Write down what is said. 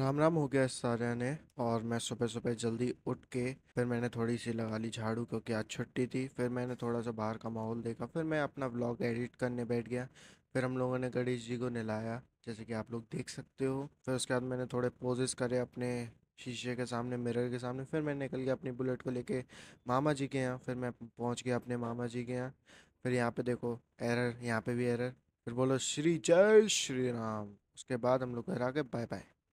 राम राम हो गया सारे ने और मैं सुबह सुबह जल्दी उठ के फिर मैंने थोड़ी सी लगा ली झाड़ू क्योंकि आज छुट्टी थी फिर मैंने थोड़ा सा बाहर का माहौल देखा फिर मैं अपना व्लॉग एडिट करने बैठ गया फिर हम लोगों ने गणेश जी को नहलाया जैसे कि आप लोग देख सकते हो फिर उसके बाद मैंने थोड़े पोजेस करे अपने शीशे के सामने मिरर के सामने फिर मैं निकल गया अपनी बुलेट को लेके मामा जी के यहाँ फिर मैं पहुँच गया अपने मामा जी के यहाँ फिर यहाँ पे देखो एरर यहाँ पे भी एरर फिर बोलो श्री जय श्री राम उसके बाद हम लोग घर गए बाय बाय